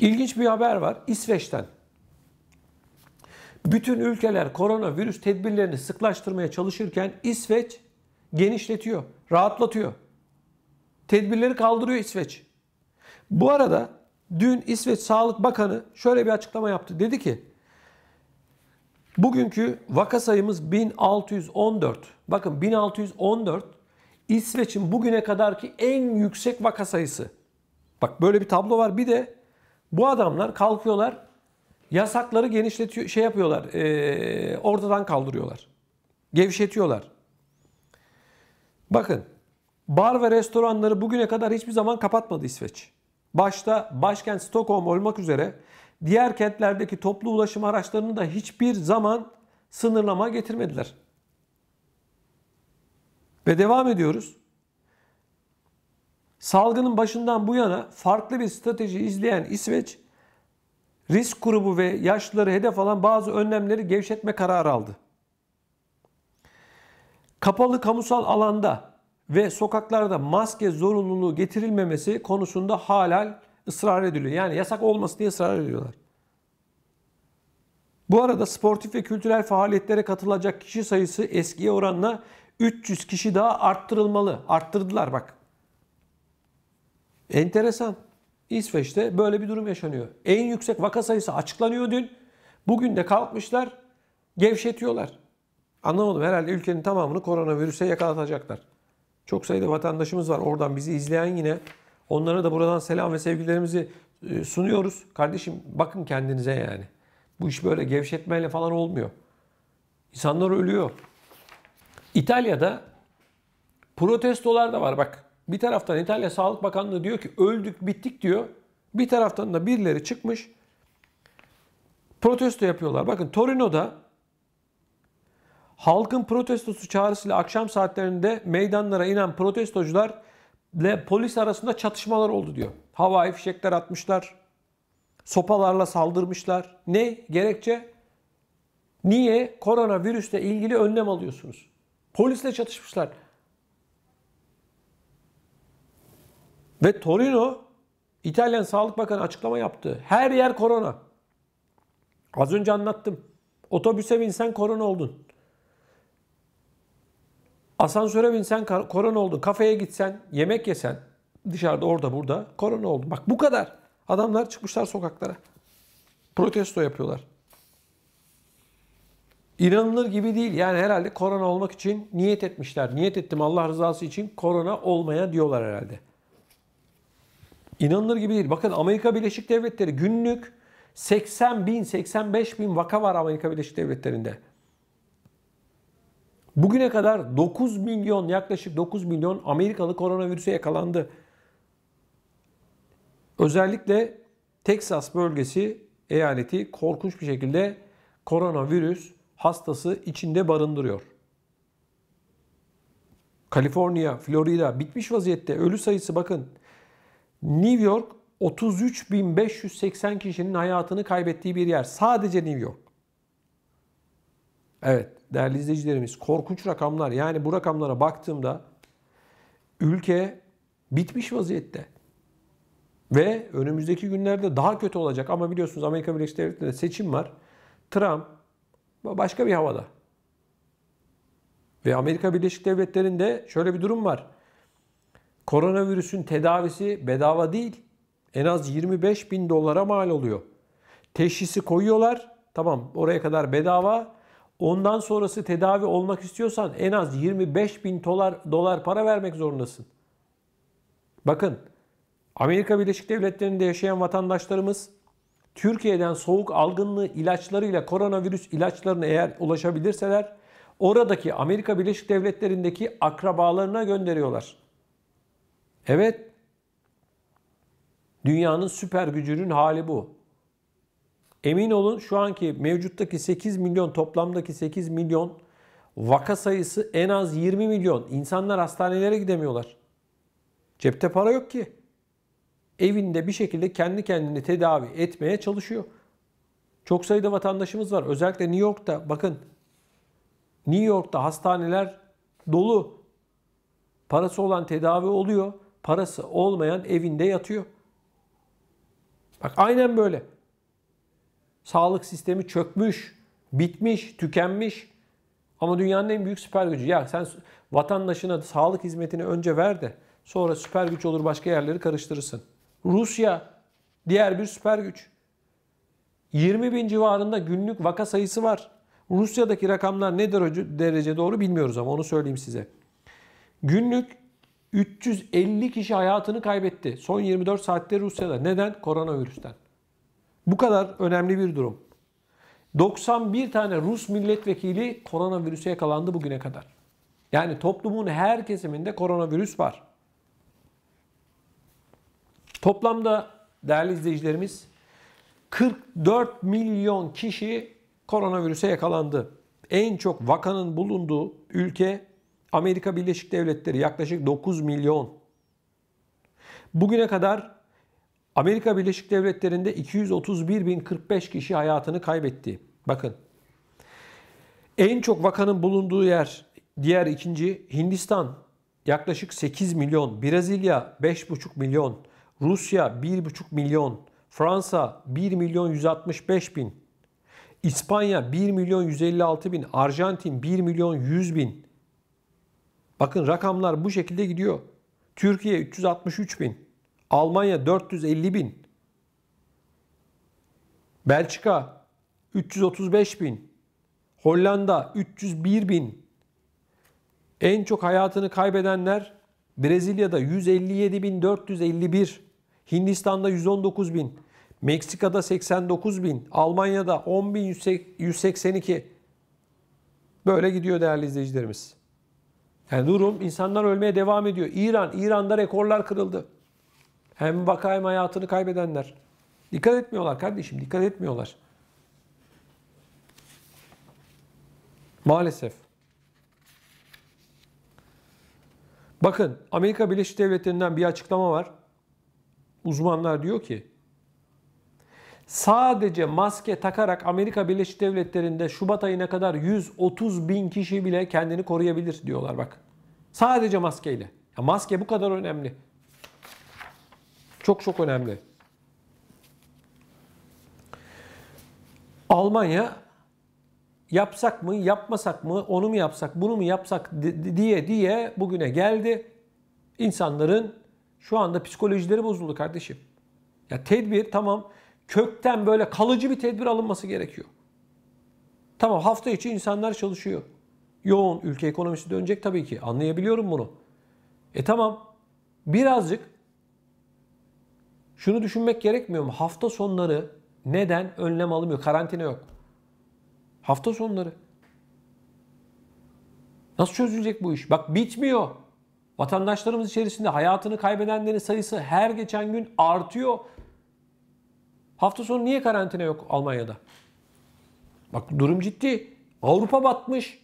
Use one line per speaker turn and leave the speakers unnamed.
İlginç bir haber var İsveç'ten. Bütün ülkeler koronavirüs tedbirlerini sıklaştırmaya çalışırken İsveç genişletiyor, rahatlatıyor. Tedbirleri kaldırıyor İsveç. Bu arada dün İsveç Sağlık Bakanı şöyle bir açıklama yaptı. Dedi ki bugünkü vaka sayımız 1614. Bakın 1614 İsveç'in bugüne kadarki en yüksek vaka sayısı. Bak böyle bir tablo var. Bir de bu adamlar kalkıyorlar yasakları genişletiyor, şey yapıyorlar, e, ortadan kaldırıyorlar. Gevşetiyorlar. Bakın, bar ve restoranları bugüne kadar hiçbir zaman kapatmadı İsveç. Başta başkent Stockholm olmak üzere diğer kentlerdeki toplu ulaşım araçlarını da hiçbir zaman sınırlama getirmediler. Ve devam ediyoruz. Salgının başından bu yana farklı bir strateji izleyen İsveç, risk grubu ve yaşlıları hedef alan bazı önlemleri gevşetme kararı aldı. Kapalı kamusal alanda ve sokaklarda maske zorunluluğu getirilmemesi konusunda hala ısrar ediliyor. Yani yasak olması diye ısrar ediyorlar. Bu arada sportif ve kültürel faaliyetlere katılacak kişi sayısı eskiye oranla 300 kişi daha arttırılmalı. Arttırdılar bak. Enteresan. İsveç'te böyle bir durum yaşanıyor. En yüksek vaka sayısı açıklanıyor dün. Bugün de kalkmışlar, gevşetiyorlar. Anlamadım herhalde ülkenin tamamını koronavirüse yakalatacaklar. Çok sayıda vatandaşımız var oradan bizi izleyen yine. Onlara da buradan selam ve sevgilerimizi e, sunuyoruz. Kardeşim bakın kendinize yani. Bu iş böyle gevşetmeyle falan olmuyor. İnsanlar ölüyor. İtalya'da protestolar da var bak. Bir taraftan İtalya Sağlık Bakanlığı diyor ki öldük bittik diyor. Bir taraftan da birileri çıkmış protesto yapıyorlar. Bakın Torino'da halkın protestosu çağrısıyla akşam saatlerinde meydanlara inen protestocularla polis arasında çatışmalar oldu diyor. Havai fişekler atmışlar. Sopalarla saldırmışlar. Ne gerekçe? Niye koronavirüsle ilgili önlem alıyorsunuz? Polisle çatışmışlar. Ve Torino, İtalyan Sağlık Bakanı açıklama yaptı. Her yer korona. Az önce anlattım. Otobüse binsen korona oldun. Asansöre binsen korona oldun. Kafeye gitsen, yemek yesen dışarıda orada burada korona oldun. Bak bu kadar. Adamlar çıkmışlar sokaklara. Protesto yapıyorlar. İnanılır gibi değil. Yani herhalde korona olmak için niyet etmişler. Niyet ettim Allah rızası için korona olmaya diyorlar herhalde. İnanılır gibi değil. Bakın Amerika Birleşik Devletleri günlük 80 bin, 85 bin vaka var Amerika Birleşik Devletleri'nde. Bugüne kadar 9 milyon, yaklaşık 9 milyon Amerikalı koronavirüse yakalandı. Özellikle Texas bölgesi eyaleti korkunç bir şekilde koronavirüs hastası içinde barındırıyor. Kaliforniya, Florida bitmiş vaziyette. Ölü sayısı bakın New York 33.580 kişinin hayatını kaybettiği bir yer. Sadece New York. Evet değerli izleyicilerimiz korkunç rakamlar. Yani bu rakamlara baktığımda ülke bitmiş vaziyette. Ve önümüzdeki günlerde daha kötü olacak. Ama biliyorsunuz Amerika Birleşik Devletleri'nde seçim var. Trump başka bir havada. Ve Amerika Birleşik Devletleri'nde şöyle bir durum var. Koronavirüsün tedavisi bedava değil. En az 25 bin dolara mal oluyor. Teşhisi koyuyorlar. Tamam oraya kadar bedava. Ondan sonrası tedavi olmak istiyorsan en az 25 bin dolar, dolar para vermek zorundasın. Bakın Amerika Birleşik Devletleri'nde yaşayan vatandaşlarımız Türkiye'den soğuk algınlığı ilaçlarıyla koronavirüs ilaçlarını eğer ulaşabilirseler oradaki Amerika Birleşik Devletleri'ndeki akrabalarına gönderiyorlar. Evet, dünyanın süper gücünün hali bu. Emin olun şu anki mevcuttaki 8 milyon toplamdaki 8 milyon vaka sayısı en az 20 milyon. İnsanlar hastanelere gidemiyorlar. Cepte para yok ki. Evinde bir şekilde kendi kendini tedavi etmeye çalışıyor. Çok sayıda vatandaşımız var. Özellikle New York'ta bakın. New York'ta hastaneler dolu. Parası olan tedavi oluyor parası olmayan evinde yatıyor. Bak aynen böyle. Sağlık sistemi çökmüş, bitmiş, tükenmiş. Ama dünyanın en büyük süper gücü. Ya sen vatandaşına sağlık hizmetini önce ver de sonra süper güç olur başka yerleri karıştırırsın. Rusya diğer bir süper güç. 20 bin civarında günlük vaka sayısı var. Rusya'daki rakamlar ne derece doğru bilmiyoruz ama onu söyleyeyim size. Günlük 350 kişi hayatını kaybetti. Son 24 saatte Rusya'da. Neden? Koronavirüsten. Bu kadar önemli bir durum. 91 tane Rus milletvekili koronavirüse yakalandı bugüne kadar. Yani toplumun her kesiminde koronavirüs var. Toplamda değerli izleyicilerimiz 44 milyon kişi koronavirüse yakalandı. En çok vakanın bulunduğu ülke Amerika Birleşik Devletleri yaklaşık 9 milyon. Bugüne kadar Amerika Birleşik Devletleri'nde 231.045 kişi hayatını kaybetti. Bakın. En çok vakanın bulunduğu yer diğer ikinci Hindistan yaklaşık 8 milyon, Brezilya 5,5 milyon, Rusya 1,5 milyon, Fransa 1 milyon 165 bin, İspanya 1 milyon 156 bin, Arjantin 1 milyon 100 bin, Bakın rakamlar bu şekilde gidiyor. Türkiye 363 bin. Almanya 450 bin. Belçika 335 bin. Hollanda 301 bin. En çok hayatını kaybedenler Brezilya'da 157 bin 451, Hindistan'da 119 bin, Meksika'da 89 bin, Almanya'da bin 182 Böyle gidiyor değerli izleyicilerimiz. Yani durum insanlar ölmeye devam ediyor. İran, İran'da rekorlar kırıldı. Hem vaka hem hayatını kaybedenler. Dikkat etmiyorlar kardeşim, dikkat etmiyorlar. Maalesef. Bakın Amerika Birleşik Devletleri'nden bir açıklama var. Uzmanlar diyor ki Sadece maske takarak Amerika Birleşik Devletleri'nde Şubat ayına kadar 130 bin kişi bile kendini koruyabilir diyorlar bak. Sadece maskeyle. Ya maske bu kadar önemli. Çok çok önemli. Almanya yapsak mı yapmasak mı onu mu yapsak bunu mu yapsak diye diye bugüne geldi. İnsanların şu anda psikolojileri bozuldu kardeşim. Ya tedbir tamam kökten böyle kalıcı bir tedbir alınması gerekiyor. Tamam hafta içi insanlar çalışıyor. Yoğun ülke ekonomisi dönecek tabii ki. Anlayabiliyorum bunu. E tamam. Birazcık şunu düşünmek gerekmiyor mu? Hafta sonları neden önlem alınmıyor? Karantina yok. Hafta sonları. Nasıl çözülecek bu iş? Bak bitmiyor. Vatandaşlarımız içerisinde hayatını kaybedenlerin sayısı her geçen gün artıyor. Hafta sonu niye karantina yok Almanya'da? Bak durum ciddi. Avrupa batmış.